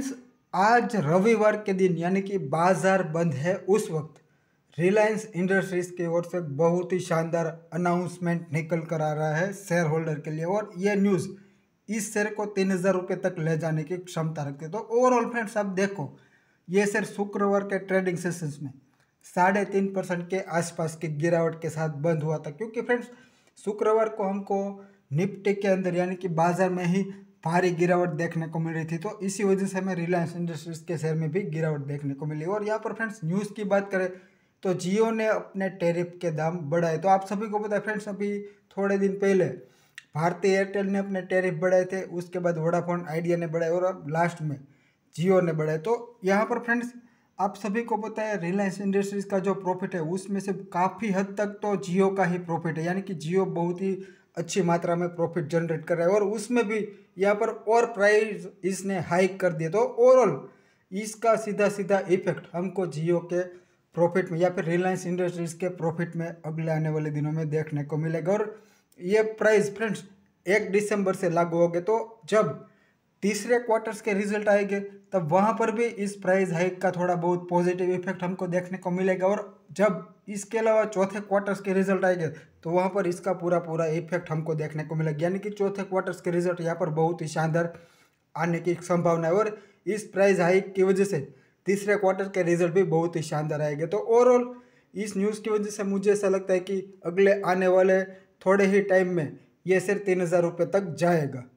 friends आज रविवार के दिन यानी कि बाजार बंद है उस वक्त रिलायंस इंडस्ट्रीज़ की ओर से बहुत ही शानदार अनाउंसमेंट निकल कर आ रहा है शेयर होल्डर के लिए और ये न्यूज़ इस शेयर को तीन हज़ार रुपये तक ले जाने की क्षमता रखती है तो ओवरऑल फ्रेंड्स आप देखो ये शेयर शुक्रवार के ट्रेडिंग सेशंस में साढ़े तीन परसेंट के आसपास की गिरावट के साथ बंद हुआ था क्योंकि फ्रेंड्स शुक्रवार को हमको निपटे के अंदर यानी कि बाजार में ही भारी गिरावट देखने को मिल रही थी तो इसी वजह से हमें रिलायंस इंडस्ट्रीज़ के शेयर में भी गिरावट देखने को मिली और यहाँ पर फ्रेंड्स न्यूज़ की बात करें तो जियो ने अपने टेरिफ के दाम बढ़ाए तो आप सभी को पता है फ्रेंड्स अभी थोड़े दिन पहले भारतीय एयरटेल ने अपने टैरिफ बढ़ाए थे उसके बाद वोडाफोन आइडिया ने बढ़ाए और अब लास्ट में जियो ने बढ़ाए तो यहाँ पर फ्रेंड्स आप सभी को पता है रिलायंस इंडस्ट्रीज़ का जो प्रॉफिट है उसमें से काफ़ी हद तक तो जियो का ही प्रॉफिट है यानी कि जियो बहुत ही अच्छी मात्रा में प्रॉफिट जनरेट कर रहा है और उसमें भी यहाँ पर और प्राइस इसने हाइक कर दिया तो ओवरऑल इसका सीधा सीधा इफेक्ट हमको जियो के प्रॉफिट में या फिर रिलायंस इंडस्ट्रीज़ के प्रॉफिट में अगले आने वाले दिनों में देखने को मिलेगा और ये प्राइस फ्रेंड्स एक दिसंबर से लागू हो गए तो जब तीसरे क्वार्टर्स के रिजल्ट आएंगे तब वहाँ पर भी इस प्राइस हाइक का थोड़ा बहुत पॉजिटिव इफेक्ट हमको देखने को मिलेगा और जब इसके अलावा चौथे क्वार्टर्स के रिजल्ट आएंगे तो वहाँ पर इसका पूरा पूरा इफेक्ट हमको देखने को मिलेगा यानी कि चौथे क्वार्टर्स के रिजल्ट यहाँ पर बहुत ही शानदार आने की संभावना है और इस प्राइस हाइक की वजह से तीसरे क्वार्टर के रिजल्ट भी बहुत ही शानदार आएंगे तो ओवरऑल इस न्यूज़ की वजह से मुझे ऐसा लगता है कि अगले आने वाले थोड़े ही टाइम में ये सिर्फ तीन हज़ार रुपये तक जाएगा